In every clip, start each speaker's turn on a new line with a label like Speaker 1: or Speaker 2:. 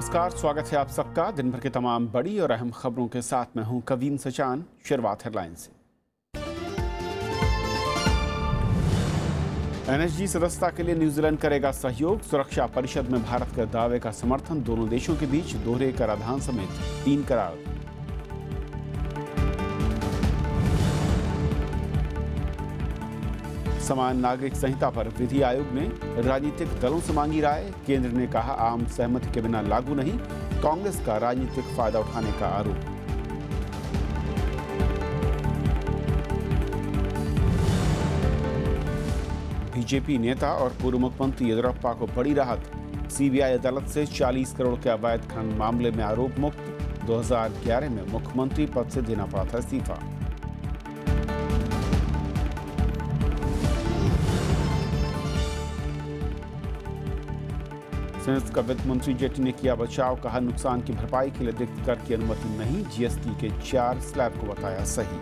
Speaker 1: नमस्कार स्वागत है आप सबका दिन भर के तमाम बड़ी और अहम खबरों के साथ मैं हूं कवीन सचान शुरुआत हेडलाइन से एनएसजी सदस्यता के लिए न्यूजीलैंड करेगा सहयोग सुरक्षा परिषद में भारत के दावे का समर्थन दोनों देशों के बीच दोहरे कराधान समेत तीन करार समान नागरिक संहिता पर विधि आयोग ने राजनीतिक दलों से मांगी राय केंद्र ने कहा आम सहमति के बिना लागू नहीं कांग्रेस का राजनीतिक फायदा उठाने का आरोप बीजेपी नेता और पूर्व मुख्यमंत्री येदुरप्पा को बड़ी राहत सीबीआई अदालत से 40 करोड़ के अवैध खनन मामले में आरोप मुक्त 2011 में मुख्यमंत्री पद से देना पड़ा था इस्तीफा संयुक्त का वित्त मंत्री जेटली ने किया बचाव कहा नुकसान की भरपाई के लिए दिक्कत कर की अनुमति नहीं जीएसटी के चार स्लैब को बताया सही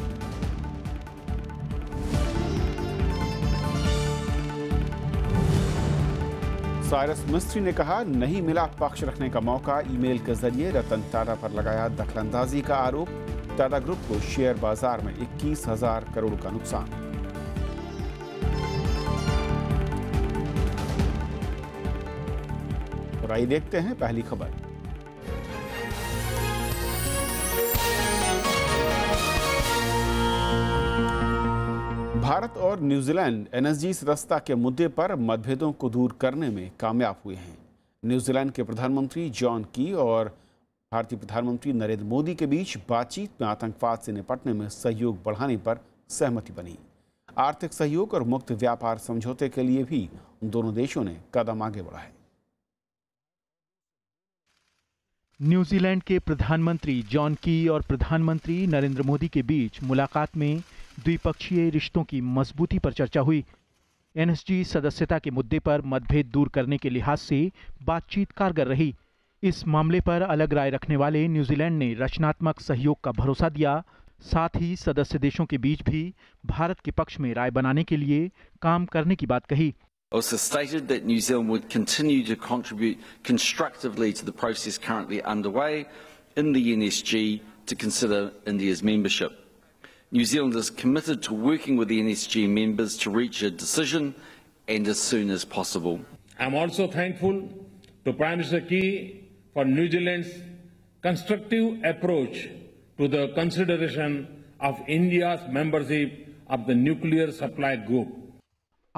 Speaker 1: साइरस मिस्त्री ने कहा नहीं मिला पक्ष रखने का मौका ईमेल के जरिए रतन टाटा पर लगाया दखलंदाजी का आरोप टाटा ग्रुप को शेयर बाजार में इक्कीस हजार करोड़ का नुकसान और आइए देखते हैं पहली खबर भारत और न्यूजीलैंड एनएसजी सदस्यता के मुद्दे पर मतभेदों को दूर करने में कामयाब हुए हैं न्यूजीलैंड के प्रधानमंत्री जॉन की और भारतीय प्रधानमंत्री नरेंद्र मोदी के बीच बातचीत में आतंकवाद से निपटने में सहयोग बढ़ाने पर सहमति बनी आर्थिक सहयोग और मुक्त व्यापार समझौते के लिए भी दोनों देशों ने कदम आगे बढ़ाए
Speaker 2: न्यूजीलैंड के प्रधानमंत्री जॉन की और प्रधानमंत्री नरेंद्र मोदी के बीच मुलाकात में द्विपक्षीय रिश्तों की मजबूती पर चर्चा हुई एनएसजी सदस्यता के मुद्दे पर मतभेद दूर करने के लिहाज से बातचीत कारगर रही इस मामले पर अलग राय रखने वाले न्यूजीलैंड ने रचनात्मक सहयोग का भरोसा दिया साथ ही सदस्य देशों के बीच भी भारत के पक्ष में राय बनाने के लिए काम करने की बात कही
Speaker 1: also stated that New Zealand would continue to contribute constructively to the process currently underway in the NSG to consider India's membership. New Zealand is committed to working with the NSG members to reach a decision and as soon as
Speaker 3: possible.
Speaker 4: I'm also thankful to Prime Minister Key for New Zealand's constructive approach to the consideration of India's membership of the nuclear supply group.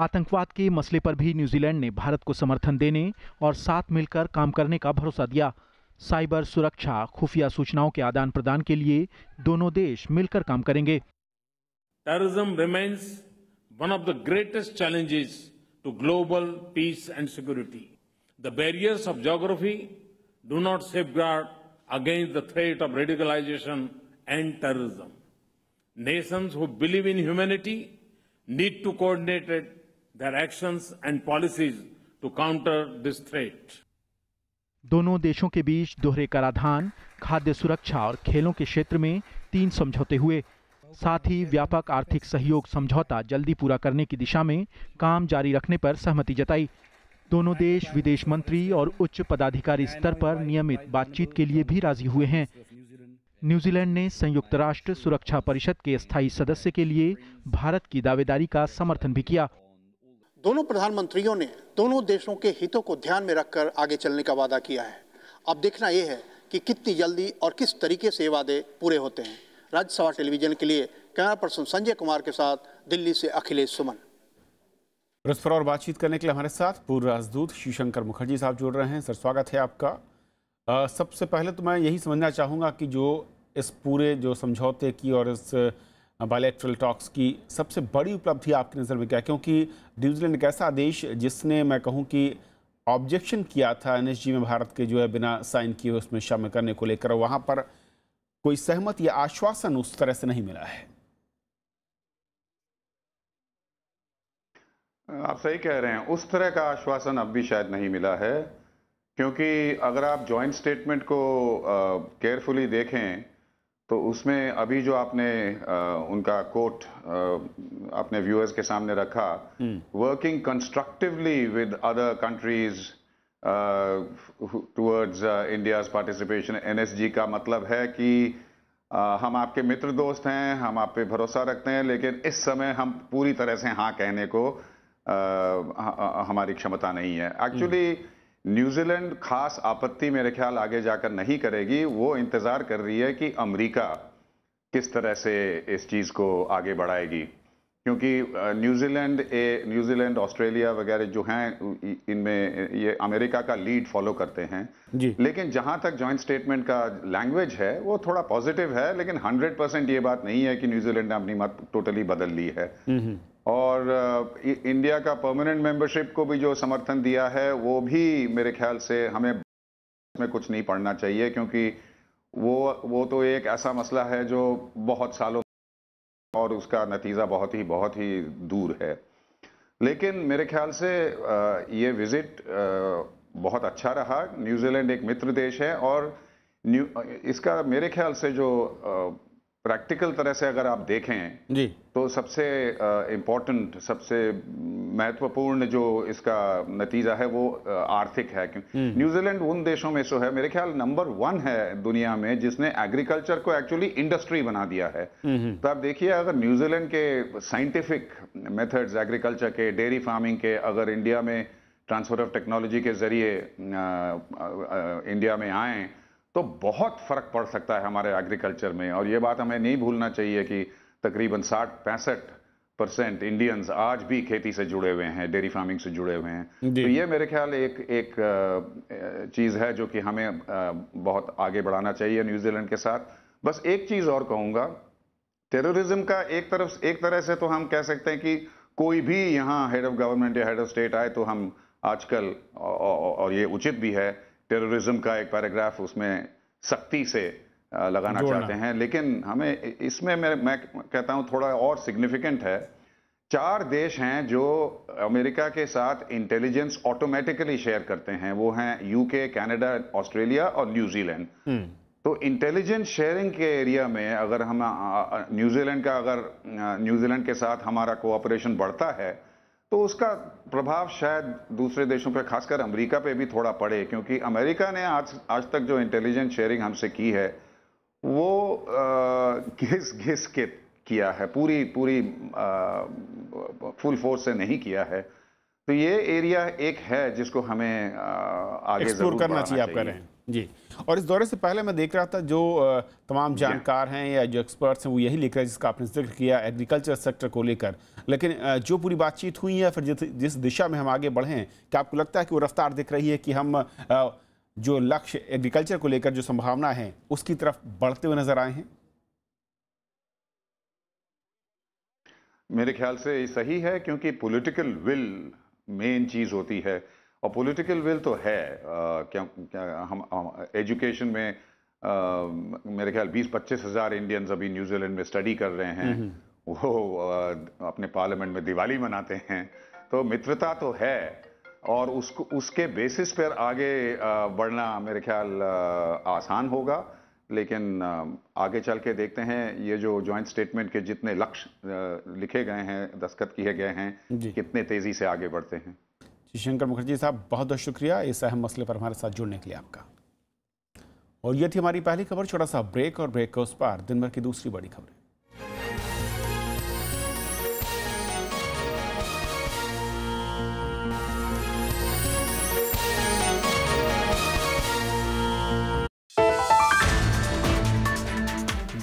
Speaker 2: आतंकवाद के मसले पर भी New Zealand ने भारत को समर्थन देने और साथ मिलकर काम करने का भरोसा दिया साइबर सुरक्षा खुफिया सूचनाओं के आदान प्रदान के लिए दोनों देश मिलकर काम करेंगे
Speaker 4: terrorism remains one of the greatest challenges to global peace and security the barriers of geography do not safeguard against the threat of radicalisation and terrorism nations who believe in humanity need to coordinated their actions and policies to counter this threat.
Speaker 2: दोनों देशों के बीच दोहरे कराधान खाद्य सुरक्षा और खेलों के क्षेत्र में तीन समझौते हुए साथ ही व्यापक आर्थिक सहयोग समझौता जल्दी पूरा करने की दिशा में काम जारी रखने पर सहमति जताई दोनों देश विदेश मंत्री और उच्च पदाधिकारी स्तर पर नियमित बातचीत के लिए भी राजी हुए हैं न्यूजीलैंड ने संयुक्त राष्ट्र सुरक्षा परिषद के स्थायी सदस्य के लिए भारत की दावेदारी का समर्थन भी किया दोनों प्रधानमंत्रियों ने दोनों देशों के हितों को ध्यान में रखकर आगे चलने का वादा किया है अब देखना यह है कि कितनी जल्दी और किस तरीके से ये वादे पूरे होते हैं राज्यसभा टेलीविजन के लिए कैमरा पर्सन संजय कुमार के साथ दिल्ली से अखिलेश सुमन
Speaker 1: परस्पर और बातचीत करने के लिए हमारे साथ पूर्व राजदूत शिवशंकर मुखर्जी साहब जुड़ रहे हैं सर स्वागत है आपका सबसे पहले तो मैं यही समझना चाहूँगा कि जो इस पूरे जो समझौते की और इस बायलैटरल टॉक्स की सबसे बड़ी उपलब्धि आपकी नज़र में क्या क्योंकि न्यूजीलैंड एक ऐसा देश जिसने मैं कहूँ कि ऑब्जेक्शन किया था एन में भारत के जो है बिना साइन किए उसमें शामिल करने को लेकर वहाँ पर कोई सहमत या आश्वासन उस तरह से नहीं मिला है
Speaker 4: आप सही कह रहे हैं उस तरह का आश्वासन अब भी शायद नहीं मिला है क्योंकि अगर आप जॉइंट स्टेटमेंट को केयरफुली देखें तो उसमें अभी जो आपने आ, उनका कोट अपने व्यूअर्स के सामने रखा working constructively with other countries towards India's participation NSG का मतलब है कि आ, हम आपके मित्र दोस्त हैं हम आप पे भरोसा रखते हैं लेकिन इस समय हम पूरी तरह से हाँ कहने को आ, हमारी क्षमता नहीं है एक्चुअली हम्म। न्यूजीलैंड खास आपत्ति मेरे ख्याल आगे जाकर नहीं करेगी वो इंतज़ार कर रही है कि अमेरिका किस तरह से इस चीज़ को आगे बढ़ाएगी क्योंकि न्यूजीलैंड ए न्यूजीलैंड ऑस्ट्रेलिया वगैरह जो हैं इनमें ये अमेरिका का लीड फॉलो करते हैं जी लेकिन जहां तक जॉइंट स्टेटमेंट का लैंग्वेज है वो थोड़ा पॉजिटिव है लेकिन 100 परसेंट ये बात नहीं है कि न्यूजीलैंड ने अपनी मत टोटली बदल ली है हम्म, हम्म। और इंडिया का परमानेंट मेंबरशिप को भी जो समर्थन दिया है वो भी मेरे ख्याल से हमें में कुछ नहीं पढ़ना चाहिए क्योंकि वो वो तो एक ऐसा मसला है जो बहुत सालों और उसका नतीजा बहुत ही बहुत ही दूर है लेकिन मेरे ख्याल से ये विज़िट बहुत अच्छा रहा न्यूजीलैंड एक मित्र देश है और न्यू इसका मेरे ख्याल से जो प्रैक्टिकल तरह से अगर आप देखें जी तो सबसे इम्पोर्टेंट सबसे महत्वपूर्ण जो इसका नतीजा है वो आर्थिक है क्यों हम्म। न्यूजीलैंड उन देशों में सो है मेरे ख्याल नंबर वन है दुनिया में जिसने एग्रीकल्चर को एक्चुअली इंडस्ट्री बना दिया है हम्म, हम्म। तो आप देखिए अगर न्यूजीलैंड के साइंटिफिक मेथड्स एग्रीकल्चर के डेयरी फार्मिंग के अगर इंडिया में ट्रांसफर ऑफ टेक्नोलॉजी के जरिए इंडिया में आएँ तो बहुत फ़र्क पड़ सकता है हमारे एग्रीकल्चर में और ये बात हमें नहीं भूलना चाहिए कि तकरीबन साठ पैंसठ परसेंट इंडियंस आज भी खेती से जुड़े हुए हैं डेयरी फार्मिंग से जुड़े हुए हैं तो ये मेरे ख्याल एक एक चीज़ है जो कि हमें बहुत आगे बढ़ाना चाहिए न्यूजीलैंड के साथ बस एक चीज़ और कहूँगा टेररिज्म का एक तरफ एक तरह से तो हम कह सकते हैं कि कोई भी यहाँ हेड ऑफ गवर्नमेंट या हेड ऑफ स्टेट आए तो हम आजकल और ये उचित भी है टेररिज्म का एक पैराग्राफ उसमें सख्ती से लगाना चाहते हैं लेकिन हमें इसमें मैं मैं कहता हूं थोड़ा और सिग्निफिकेंट है चार देश हैं जो अमेरिका के साथ इंटेलिजेंस ऑटोमेटिकली शेयर करते हैं वो हैं यूके कनाडा ऑस्ट्रेलिया और न्यूजीलैंड हम्म। तो इंटेलिजेंस शेयरिंग के एरिया में अगर हम न्यूजीलैंड का अगर न्यूजीलैंड के साथ हमारा कोऑपरेशन बढ़ता है तो उसका प्रभाव शायद दूसरे देशों पर खासकर अमेरिका पे भी थोड़ा पड़े क्योंकि अमेरिका ने आज आज तक जो इंटेलिजेंस शेयरिंग हमसे की है वो घिस घिस के किया है पूरी पूरी फुल फोर्स से नहीं किया है तो ये एरिया एक है जिसको हमें आगे जरूर करना चाहिए आप कह रहे हैं जी
Speaker 1: और इस दौरे से पहले मैं देख रहा था जो तमाम जानकार हैं या जो एक्सपर्ट्स हैं वो यही लेकर जिसका आपने जिक्र किया एग्रीकल्चर सेक्टर को लेकर लेकिन जो पूरी बातचीत हुई है फिर जिस दिशा में हम आगे बढ़े हैं क्या आपको लगता है कि वो रफ्तार दिख रही है कि हम जो लक्ष्य एग्रीकल्चर को लेकर जो संभावना है उसकी तरफ बढ़ते हुए नजर आए हैं
Speaker 4: मेरे ख्याल से सही है क्योंकि पोलिटिकल विल मेन चीज़ होती है और पॉलिटिकल विल तो है क्या, क्या हम, हम एजुकेशन में आ, मेरे ख्याल बीस पच्चीस हज़ार इंडियंस अभी न्यूजीलैंड में स्टडी कर रहे हैं वो आ, अपने पार्लियामेंट में दिवाली मनाते हैं तो मित्रता तो है और उसको उसके बेसिस पर आगे बढ़ना मेरे ख्याल आसान होगा लेकिन आगे चल के देखते हैं ये जो जॉइंट स्टेटमेंट के जितने लक्ष्य लिखे गए हैं दस्तखत किए गए हैं कितने तेज़ी से आगे बढ़ते हैं शंकर
Speaker 1: मुखर्जी साहब बहुत बहुत शुक्रिया इस अहम मसले पर हमारे साथ जुड़ने के लिए आपका और यह थी हमारी पहली खबर छोटा सा ब्रेक और ब्रेक के उस पार दिन भर की दूसरी बड़ी खबरें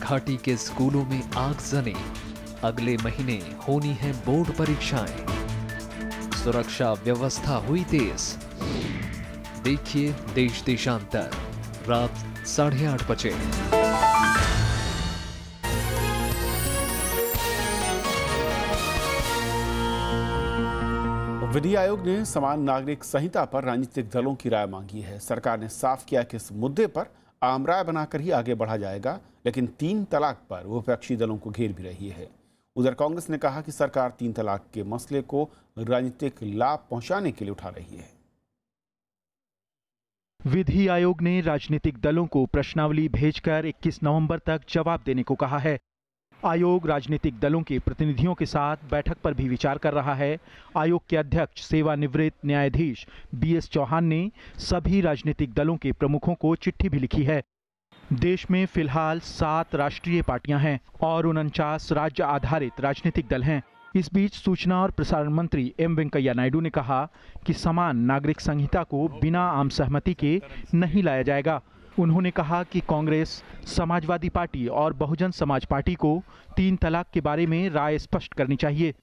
Speaker 3: घाटी के स्कूलों में आग जने अगले महीने होनी है बोर्ड परीक्षाएं सुरक्षा व्यवस्था हुई तेज देखिए देश देशांतर रात साढ़े
Speaker 1: आठ बजे विधि आयोग ने समान नागरिक संहिता पर राजनीतिक दलों की राय मांगी है सरकार ने साफ किया कि इस मुद्दे पर आम राय बनाकर ही आगे बढ़ा जाएगा लेकिन तीन तलाक पर विपक्षी दलों को घेर भी रही है उधर कांग्रेस ने कहा कि सरकार तीन तलाक के मसले को राजनीतिक लाभ पहुंचाने के लिए उठा रही है
Speaker 2: विधि आयोग ने राजनीतिक दलों को प्रश्नावली भेजकर 21 नवंबर तक जवाब देने को कहा है आयोग राजनीतिक दलों के प्रतिनिधियों के साथ बैठक पर भी विचार कर रहा है आयोग के अध्यक्ष सेवानिवृत्त न्यायाधीश बी एस चौहान ने सभी राजनीतिक दलों के प्रमुखों को चिट्ठी भी लिखी है देश में फिलहाल सात राष्ट्रीय पार्टियां हैं और उनचास राज्य आधारित राजनीतिक दल हैं इस बीच सूचना और प्रसारण मंत्री एम वेंकैया नायडू ने कहा कि समान नागरिक संहिता को बिना आम सहमति के नहीं लाया जाएगा उन्होंने कहा कि कांग्रेस समाजवादी पार्टी और बहुजन समाज पार्टी को तीन तलाक के बारे में राय स्पष्ट करनी चाहिए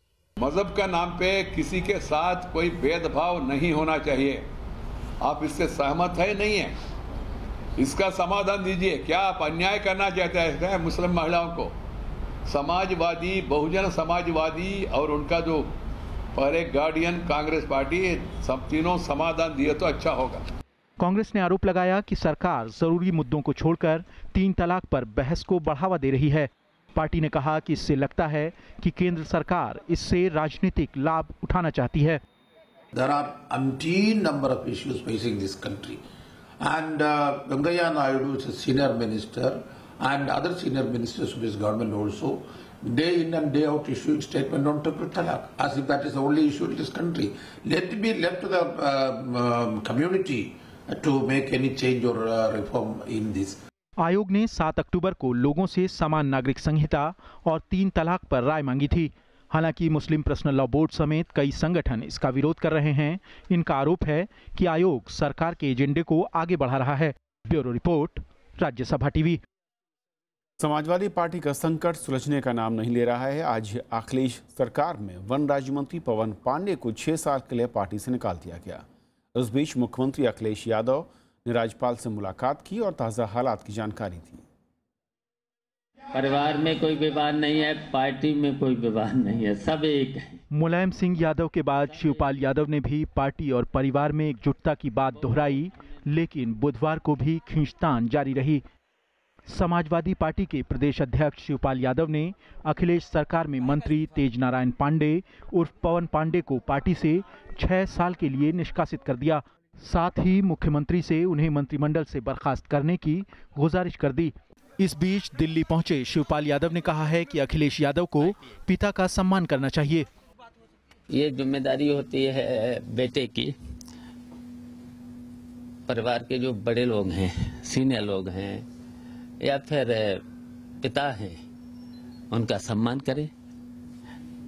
Speaker 4: मजहब का नाम पे किसी के साथ कोई भेदभाव नहीं होना चाहिए आप इससे सहमत है नहीं है इसका समाधान दीजिए क्या आप अन्याय करना चाहते हैं मुस्लिम महिलाओं को समाजवादी बहुजन समाजवादी और उनका जो पहले गार्डियन कांग्रेस पार्टी सब
Speaker 1: तीनों समाधान दिए तो अच्छा होगा
Speaker 2: कांग्रेस ने आरोप लगाया कि सरकार जरूरी मुद्दों को छोड़कर तीन तलाक पर बहस को बढ़ावा दे रही है पार्टी ने कहा कि इससे लगता है कि केंद्र सरकार इससे राजनीतिक लाभ उठाना चाहती है
Speaker 4: There are umpteen number of issues facing this country. And uh, Gangaya Naidu, which and other senior ministers of this government also, day in and day out issuing statement on triple talaq, as if that is the only issue in this country. Let it be left to the uh, um, community to make any change or uh, reform in this.
Speaker 2: आयोग ने 7 अक्टूबर को लोगों से समान नागरिक संहिता और तीन तलाक पर राय मांगी थी हालांकि मुस्लिम पर्सनल लॉ बोर्ड समेत कई संगठन इसका विरोध कर रहे हैं इनका आरोप है कि आयोग सरकार के एजेंडे को आगे बढ़ा रहा है bureau report Rajya Sabha
Speaker 1: TV Samajwadi Party का संकट सुलझने का नाम नहीं ले रहा है आज अखिलेश सरकार में वन राज्य मंत्री पवन पांडे को छह साल के लिए पार्टी से निकाल दिया गया इस बीच मुख्यमंत्री अखिलेश यादव ने राज्यपाल से मुलाकात की और ताज़ा हालात की जानकारी दी
Speaker 4: परिवार में कोई विवाद नहीं है पार्टी में कोई विवाद नहीं है सब एक है
Speaker 2: मुलायम सिंह यादव के बाद शिवपाल यादव ने भी पार्टी और परिवार में एकजुटता की बात दोहराई लेकिन बुधवार को भी खींचतान जारी रही समाजवादी पार्टी के प्रदेश अध्यक्ष शिवपाल यादव ने अखिलेश सरकार में मंत्री तेज नारायण पांडे उर्फ पवन पांडे को पार्टी से छह साल के लिए निष्कासित कर दिया साथ ही मुख्यमंत्री से उन्हें मंत्रिमंडल से बर्खास्त करने की गुजारिश कर दी इस बीच दिल्ली पहुंचे शिवपाल यादव ने कहा है कि अखिलेश यादव को पिता का सम्मान करना चाहिए
Speaker 4: ये जिम्मेदारी होती है बेटे की परिवार के जो बड़े लोग हैं सीनियर लोग हैं या फिर पिता है उनका सम्मान करें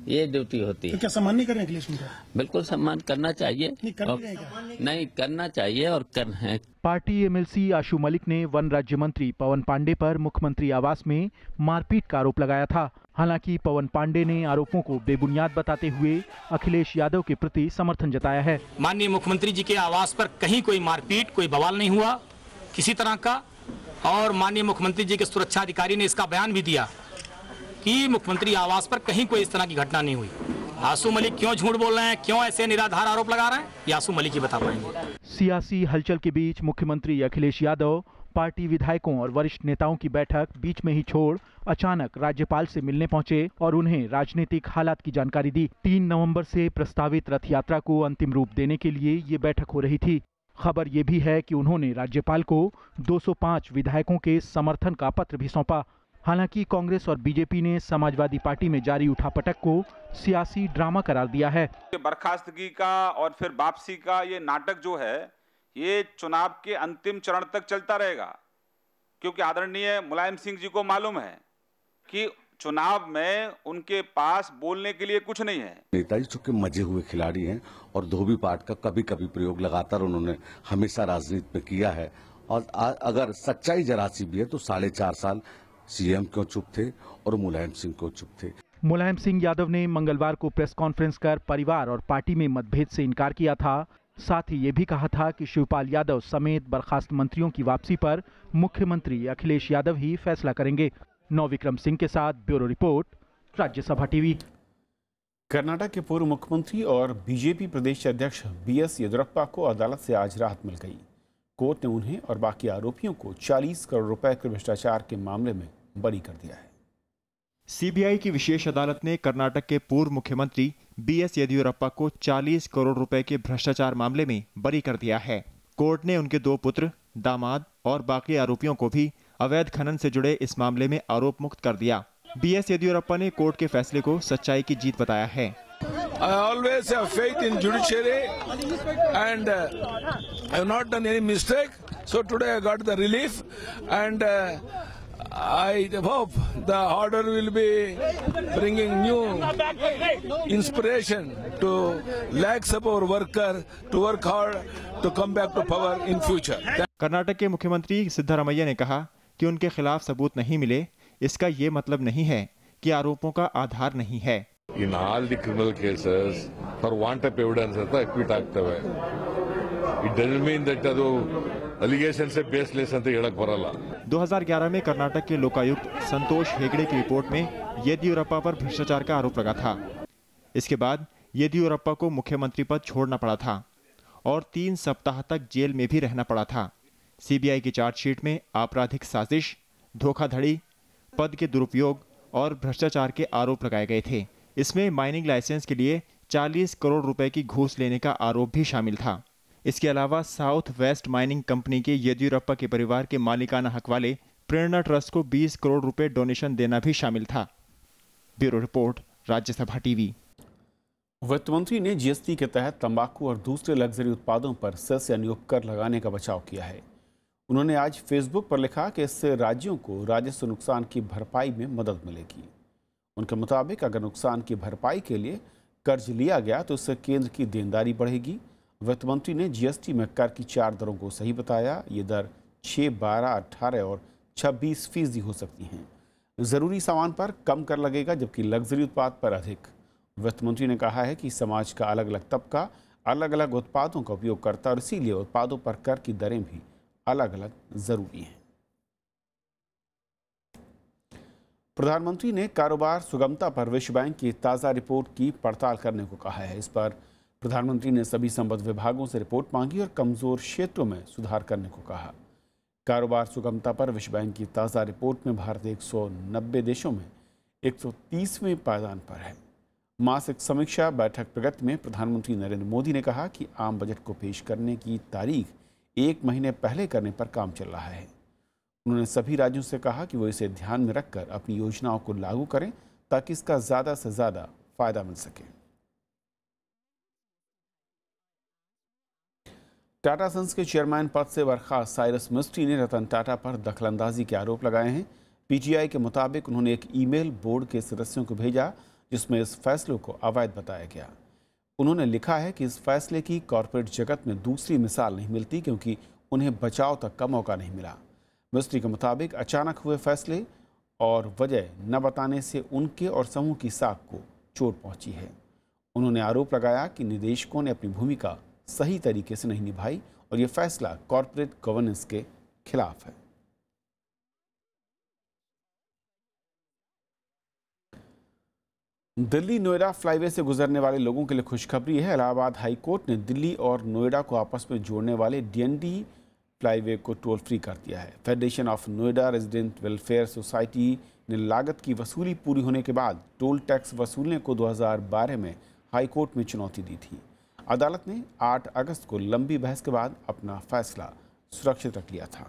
Speaker 4: ये ड्यूटी होती है तो क्या सम्मान नहीं करें अखिलेश बिल्कुल सम्मान करना चाहिए नहीं, कर नहीं करना चाहिए और कर है
Speaker 2: पार्टी एमएलसी आशु मलिक ने वन राज्य मंत्री पवन पांडे पर मुख्यमंत्री आवास में मारपीट का आरोप लगाया था हालांकि पवन पांडे ने आरोपों को बेबुनियाद बताते हुए अखिलेश यादव के प्रति समर्थन जताया है माननीय मुख्यमंत्री जी के आवास पर कहीं कोई मारपीट कोई बवाल नहीं हुआ किसी तरह का और
Speaker 3: माननीय मुख्यमंत्री जी के सुरक्षा अधिकारी ने इसका बयान भी दिया कि मुख्यमंत्री आवास पर कहीं कोई इस तरह की घटना नहीं हुई आसू मलिक क्यों झूठ बोल रहे हैं क्यों ऐसे निराधार आरोप लगा रहे हैं ये आसू मलिक ही बता पाएंगे
Speaker 2: सियासी हलचल के बीच मुख्यमंत्री अखिलेश यादव पार्टी विधायकों और वरिष्ठ नेताओं की बैठक बीच में ही छोड़ अचानक राज्यपाल से मिलने पहुंचे और उन्हें राजनीतिक हालात की जानकारी दी तीन नवंबर से प्रस्तावित रथ यात्रा को अंतिम रूप देने के लिए ये बैठक हो रही थी खबर ये भी है कि उन्होंने राज्यपाल को 205 विधायकों के समर्थन का पत्र भी सौंपा हालांकि कांग्रेस और बीजेपी ने समाजवादी पार्टी में जारी उठापटक को सियासी ड्रामा करार दिया है
Speaker 4: बर्खास्तगी का और फिर वापसी का ये नाटक जो है ये चुनाव के अंतिम चरण तक चलता रहेगा क्योंकि आदरणीय मुलायम सिंह जी को मालूम है कि चुनाव में उनके पास बोलने के लिए कुछ नहीं है
Speaker 2: नेताजी चूंकि मजे हुए खिलाड़ी हैं और धोबी पाठ का कभी कभी प्रयोग लगातार उन्होंने हमेशा राजनीति में किया है और आ, अगर सच्चाई जरा सी भी है तो साढ़े चार साल सीएम क्यों चुप थे और मुलायम सिंह क्यों चुप थे मुलायम सिंह यादव ने मंगलवार को प्रेस कॉन्फ्रेंस कर परिवार और पार्टी में मतभेद से इनकार किया था साथ ही ये भी कहा था कि शिवपाल यादव समेत बर्खास्त मंत्रियों की वापसी पर मुख्यमंत्री अखिलेश यादव ही फैसला करेंगे नौ विक्रम सिंह के साथ bureau report Rajya Sabha TV
Speaker 1: Karnataka के पूर्व मुख्यमंत्री और बीजेपी प्रदेश अध्यक्ष बीएस येदुरप्पा को अदालत से आज राहत मिल गई कोर्ट ने उन्हें और बाकी आरोपियों को 40 करोड़ रुपए के भ्रष्टाचार के मामले में बरी कर दिया है
Speaker 5: सीबीआई की विशेष अदालत ने कर्नाटक के पूर्व मुख्यमंत्री बीएस येदियुरप्पा को 40 करोड़ रुपए के भ्रष्टाचार मामले में बरी कर दिया है कोर्ट ने उनके दो पुत्र दामाद और बाकी आरोपियों को भी अवैध खनन से जुड़े इस मामले में आरोप मुक्त कर दिया बी एस येदियुरप्पा ने कोर्ट के फैसले को
Speaker 1: सच्चाई की जीत बताया है I always have faith in judiciary and uh, I have not done any mistake. So today I got the relief and uh, I hope the order will be bringing new inspiration to lakhs of our worker to work hard to come back to power in future.
Speaker 5: Karnataka के मुख्यमंत्री सिद्धारमैया ने कहा कि उनके खिलाफ सबूत नहीं मिले इसका ये मतलब नहीं है कि आरोपों का आधार नहीं है
Speaker 4: In all the criminal cases, for want of evidence ಅಂತ acquit ಆಗ್ತವೆ. It doesn't mean that ಅದು तो allegation से baseless ಅಂತ ಹೇಳಕ್ ಬರಲ್ಲ.
Speaker 5: 2011 में कर्नाटक के लोकायुक्त संतोष हेगड़े की रिपोर्ट में येदियुरप्पा पर भ्रष्टाचार का आरोप लगा था इसके बाद येदियुरप्पा को मुख्यमंत्री पद छोड़ना पड़ा था और तीन सप्ताह तक जेल में भी रहना पड़ा था सीबीआई की चार्जशीट में आपराधिक साजिश धोखाधड़ी पद के दुरुपयोग और भ्रष्टाचार के आरोप लगाए गए थे इसमें माइनिंग लाइसेंस के लिए 40 करोड़ रुपए की घूस लेने का आरोप भी शामिल था इसके अलावा साउथ वेस्ट माइनिंग कंपनी के येदियुरप्पा के परिवार के मालिकाना हक वाले प्रेरणा ट्रस्ट को 20 करोड़ रुपए डोनेशन देना भी शामिल था ब्यूरो रिपोर्ट राज्यसभा टीवी
Speaker 1: वित्त मंत्री ने जीएसटी के तहत तंबाकू और दूसरे लग्जरी उत्पादों पर सेस यानी उपकर लगाने का बचाव किया है उन्होंने आज फेसबुक पर लिखा कि इससे राज्यों को राजस्व नुकसान की भरपाई में मदद मिलेगी उनके मुताबिक अगर नुकसान की भरपाई के लिए कर्ज लिया गया तो इससे केंद्र की देनदारी बढ़ेगी वित्त मंत्री ने जीएसटी में कर की चार दरों को सही बताया ये दर छः बारह अट्ठारह और छब्बीस फीसदी हो सकती हैं ज़रूरी सामान पर कम कर लगेगा जबकि लग्जरी उत्पाद पर अधिक वित्त मंत्री ने कहा है कि समाज का अलग अलग तबका अलग अलग उत्पादों का उपयोग करता और इसीलिए उत्पादों पर कर की दरें भी अलग अलग ज़रूरी हैं प्रधानमंत्री ने कारोबार सुगमता पर विश्व बैंक की ताज़ा रिपोर्ट की पड़ताल करने को कहा है इस पर प्रधानमंत्री ने सभी संबद्ध विभागों से रिपोर्ट मांगी और कमज़ोर क्षेत्रों में सुधार करने को कहा कारोबार सुगमता पर विश्व बैंक की ताज़ा रिपोर्ट में भारत एक देशों में एक पायदान पर है मासिक समीक्षा बैठक प्रगति में प्रधानमंत्री नरेंद्र मोदी ने कहा कि आम बजट को पेश करने की तारीख एक महीने पहले करने पर काम चल रहा है उन्होंने सभी राज्यों से कहा कि वो इसे ध्यान में रखकर अपनी योजनाओं को लागू करें ताकि इसका ज़्यादा से ज़्यादा फायदा मिल सके टाटा सन्स के चेयरमैन पद से बर्खास्त साइरस मिस्ट्री ने रतन टाटा पर दखलंदाजी के आरोप लगाए हैं पीटीआई के मुताबिक उन्होंने एक ईमेल बोर्ड के सदस्यों को भेजा जिसमें इस फैसले को अवैध बताया गया उन्होंने लिखा है कि इस फैसले की कॉरपोरेट जगत में दूसरी मिसाल नहीं मिलती क्योंकि उन्हें बचाव तक का मौका नहीं मिला मिस्त्री के मुताबिक अचानक हुए फैसले और वजह न बताने से उनके और समूह की साख को चोट पहुंची है उन्होंने आरोप लगाया कि निदेशकों ने अपनी भूमिका सही तरीके से नहीं निभाई और ये फैसला कॉरपोरेट गवर्नेंस के खिलाफ है दिल्ली नोएडा फ्लाईवे से गुजरने वाले लोगों के लिए खुशखबरी है इलाहाबाद हाईकोर्ट ने दिल्ली और नोएडा को आपस में जोड़ने वाले डीएनडी फ्लाईवे को टोल फ्री कर दिया है federation of Noida resident welfare society ने लागत की वसूली पूरी होने के बाद टोल टैक्स वसूलने को 2012 में हाईकोर्ट में चुनौती दी थी अदालत ने आठ अगस्त को लंबी बहस के बाद अपना फैसला सुरक्षित रख लिया था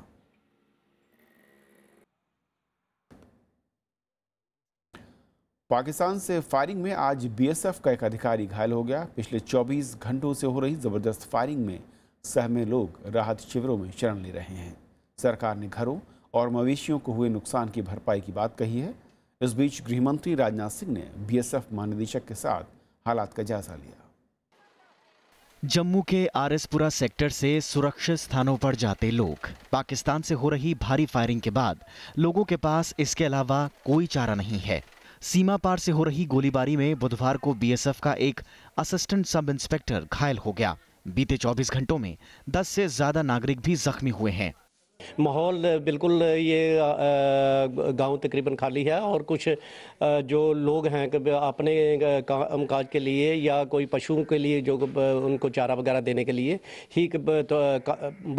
Speaker 1: पाकिस्तान से फायरिंग में आज बीएसएफ का एक अधिकारी घायल हो गया पिछले 24 घंटों से हो रही ज़बरदस्त फायरिंग में सहमे लोग राहत शिविरों में शरण ले रहे हैं सरकार ने घरों और मवेशियों को हुए नुकसान की भरपाई की बात कही है इस बीच गृहमंत्री राजनाथ सिंह ने बीएसएफ महानिदेशक के साथ हालात का जायजा लिया
Speaker 3: जम्मू के आरएसपुरा सेक्टर से सुरक्षित स्थानों पर जाते लोग पाकिस्तान से हो रही भारी फायरिंग के बाद लोगों के पास इसके अलावा कोई चारा नहीं है सीमा पार से हो रही गोलीबारी में बुधवार को बीएसएफ का एक असिस्टेंट सब इंस्पेक्टर घायल हो गया बीते 24 घंटों में 10 से ज्यादा नागरिक भी जख्मी हुए हैं माहौल बिल्कुल ये गांव तकरीबन खाली है और कुछ जो लोग हैं अपने काम काज के लिए या कोई पशुओं के लिए जो उनको चारा वगैरह देने के लिए ही तो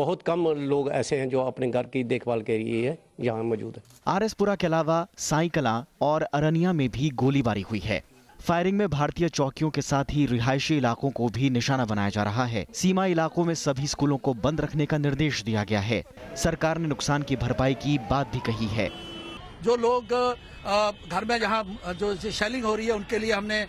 Speaker 3: बहुत कम लोग ऐसे हैं जो अपने घर की देखभाल के लिए यहाँ मौजूद है आरएसपुरा के अलावा साईकला और अरनिया में भी गोलीबारी हुई है फायरिंग में भारतीय चौकियों के साथ ही रिहायशी इलाकों को भी निशाना बनाया जा रहा है सीमा इलाकों में सभी स्कूलों को बंद रखने का निर्देश दिया गया है सरकार ने नुकसान की भरपाई की बात भी कही है
Speaker 2: जो लोग घर में जहाँ जो शेलिंग हो रही है उनके लिए हमने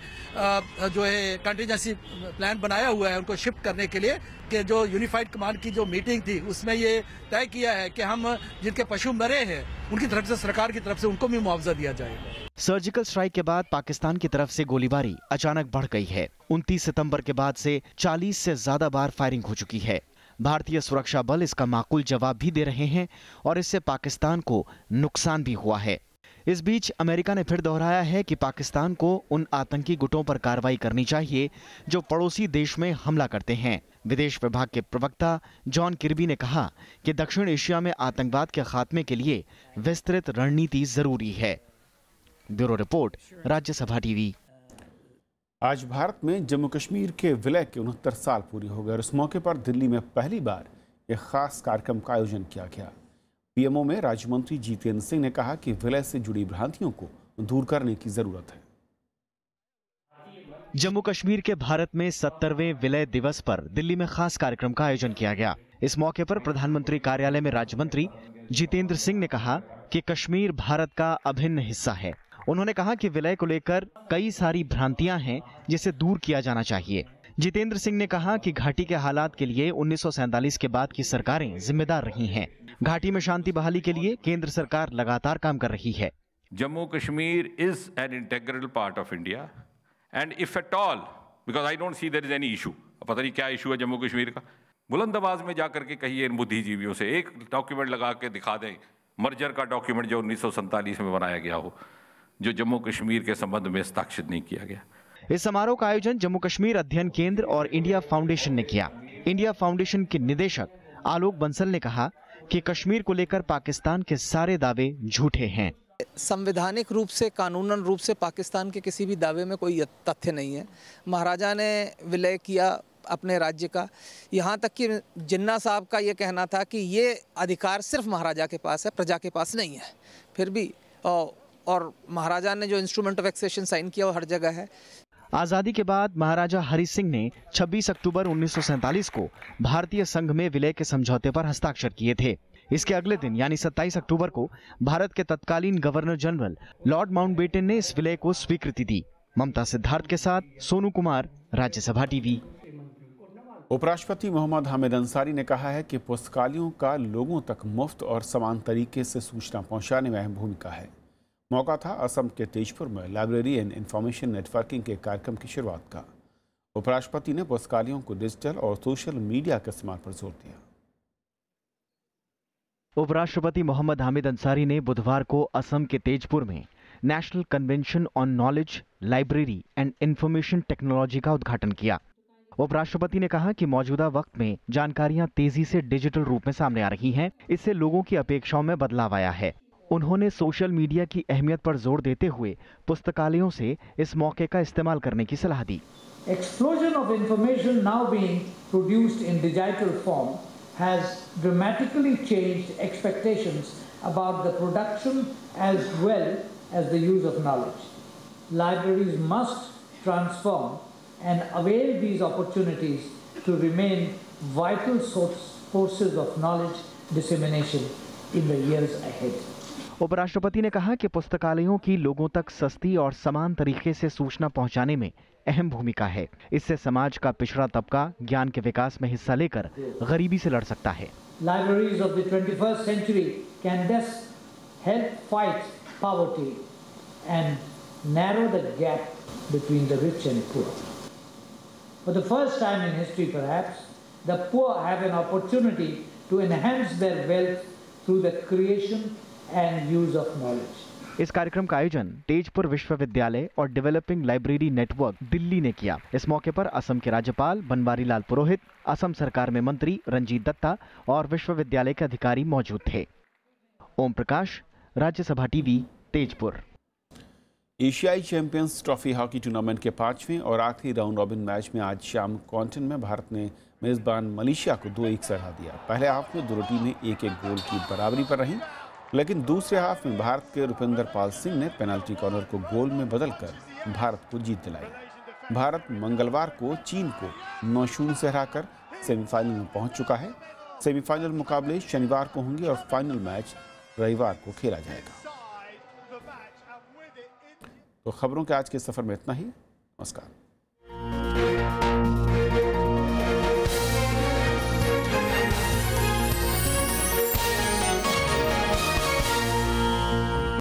Speaker 2: जो है कंटीजेंसी प्लान बनाया हुआ है उनको शिफ्ट करने के लिए कि जो यूनिफाइड कमांड की जो मीटिंग थी उसमें ये तय किया है कि हम जिनके पशु मरे हैं उनकी तरफ से सरकार की तरफ से उनको भी मुआवजा दिया जाएगा
Speaker 3: सर्जिकल स्ट्राइक के बाद पाकिस्तान की तरफ से गोलीबारी अचानक बढ़ गई है 29 सितंबर के बाद से 40 से ज्यादा बार फायरिंग हो चुकी है भारतीय सुरक्षा बल इसका माकूल जवाब भी दे रहे हैं और इससे पाकिस्तान को नुकसान भी हुआ है इस बीच अमेरिका ने फिर दोहराया है कि पाकिस्तान को उन आतंकी गुटों पर कार्रवाई करनी चाहिए जो पड़ोसी देश में हमला करते हैं विदेश विभाग के प्रवक्ता जॉन किर्बी ने कहा कि दक्षिण एशिया में आतंकवाद के खात्मे के लिए
Speaker 1: विस्तृत रणनीति जरूरी है ब्यूरो रिपोर्ट राज्यसभा टीवी आज भारत में जम्मू कश्मीर के विलय के उनहत्तर साल पूरी हो गए और इस मौके पर दिल्ली में पहली बार एक खास कार्यक्रम का आयोजन किया गया पीएमओ में राज्य मंत्री जितेंद्र सिंह ने कहा कि विलय से जुड़ी भ्रांतियों को दूर करने की जरूरत है
Speaker 3: जम्मू कश्मीर के भारत में सत्तरवे विलय दिवस पर दिल्ली में खास कार्यक्रम का आयोजन किया गया इस मौके पर प्रधानमंत्री कार्यालय में राज्य मंत्री जितेंद्र सिंह ने कहा कि कश्मीर भारत का अभिन्न हिस्सा है उन्होंने कहा कि विलय को लेकर कई सारी भ्रांतियां हैं जिसे दूर किया जाना चाहिए जितेंद्र सिंह ने कहा कि घाटी के हालात के लिए उन्नीस के बाद की सरकारें जिम्मेदार रही हैं। घाटी में शांति बहाली के लिए केंद्र सरकार लगातार काम कर रही है
Speaker 4: Jammu Kashmir is an integral part of India and if at all because I don't see there is any issue पता नहीं क्या इशू है जम्मू कश्मीर का बुलंदबाज में जाकर के कहिए इन बुद्धिजीवियों से एक डॉक्यूमेंट लगा के दिखा दें मर्जर का डॉक्यूमेंट जो उन्नीस में बनाया गया हो जो जम्मू कश्मीर के संबंध में हस्ताक्षर नहीं किया गया
Speaker 3: इस समारोह का आयोजन जम्मू कश्मीर अध्ययन केंद्र और इंडिया फाउंडेशन ने किया इंडिया फाउंडेशन के निदेशक आलोक बंसल ने कहा कि कश्मीर को लेकर पाकिस्तान के सारे दावे झूठे हैं
Speaker 2: संवैधानिक रूप से कानूनन रूप से पाकिस्तान के किसी भी दावे में कोई तथ्य नहीं है महाराजा ने विलय किया अपने राज्य का यहाँ तक कि जिन्ना साहब का ये कहना था कि ये अधिकार सिर्फ महाराजा के पास है प्रजा के पास नहीं है फिर भी और महाराजा ने जो इंस्ट्रूमेंट ऑफ एक्सेशन साइन किया वो हर जगह है
Speaker 3: आज़ादी के बाद महाराजा हरि सिंह ने 26 अक्टूबर उन्नीस को भारतीय संघ में विलय के समझौते पर हस्ताक्षर किए थे इसके अगले दिन यानी 27 अक्टूबर को भारत के तत्कालीन गवर्नर जनरल लॉर्ड माउंटबेटन ने इस विलय को स्वीकृति दी ममता सिद्धार्थ के साथ सोनू कुमार राज्यसभा टीवी
Speaker 1: उपराष्ट्रपति मोहम्मद हामिद अंसारी ने कहा है कि पुस्तकालयों का लोगों तक मुफ्त और समान तरीके से सूचना पहुंचाने में अहम भूमिका है मौका था असम के तेजपुर में लाइब्रेरी एंड इंफॉर्मेशन नेटवर्किंग के कार्यक्रम की शुरुआत का उपराष्ट्रपति ने पुस्तकालयों को डिजिटल और सोशल मीडिया के इस्तेमाल पर जोर दिया
Speaker 3: उपराष्ट्रपति मोहम्मद हामिद अंसारी ने बुधवार को असम के तेजपुर में national convention on knowledge library and information technology का उद्घाटन किया उपराष्ट्रपति ने कहा कि मौजूदा वक्त में जानकारियां तेजी से डिजिटल रूप में सामने आ रही हैं इससे लोगों की अपेक्षाओं में बदलाव आया है उन्होंने सोशल मीडिया की अहमियत पर जोर देते हुए पुस्तकालयों से इस मौके का इस्तेमाल करने की सलाह दी
Speaker 2: explosion of information now being produced in digital form has dramatically changed expectations about the production as well as the use of knowledge libraries must transform and avail these opportunities to remain vital sources of knowledge dissemination in the years ahead
Speaker 3: उपराष्ट्रपति ने कहा कि पुस्तकालयों की लोगों तक सस्ती और समान तरीके से सूचना पहुंचाने में अहम भूमिका है इससे समाज का पिछड़ा तबका ज्ञान के विकास में हिस्सा लेकर गरीबी से लड़ सकता है
Speaker 2: libraries of the twenty century can best help fight poverty and narrow rich and and use of knowledge
Speaker 3: इस कार्यक्रम का आयोजन तेजपुर विश्वविद्यालय और डेवलपिंग लाइब्रेरी नेटवर्क दिल्ली ने किया इस मौके पर असम के राज्यपाल बनवारी लाल पुरोहित असम सरकार में मंत्री रंजीत दत्ता और विश्वविद्यालय के अधिकारी मौजूद थे ओम प्रकाश राज्यसभा टीवी तेजपुर
Speaker 1: एशियाई चैंपियंस ट्रॉफी हॉकी टूर्नामेंट के पांचवें और आखिरी राउंड रॉबिन मैच में आज शाम कॉन्टेन में भारत ने मेजबान मलेशिया को दो एक सराह दिया पहले हाफ में दोनों टीमें एक एक गोल की बराबरी पर रहीं लेकिन दूसरे हाफ में भारत के रुपिंदर पाल सिंह ने पेनल्टी कॉर्नर को गोल में बदलकर भारत को जीत दिलाई भारत मंगलवार को चीन को नौ शून्य से हराकर सेमीफाइनल में पहुंच चुका है सेमीफाइनल मुकाबले शनिवार को होंगे और फाइनल मैच रविवार को खेला जाएगा तो खबरों के आज के सफर में इतना ही नमस्कार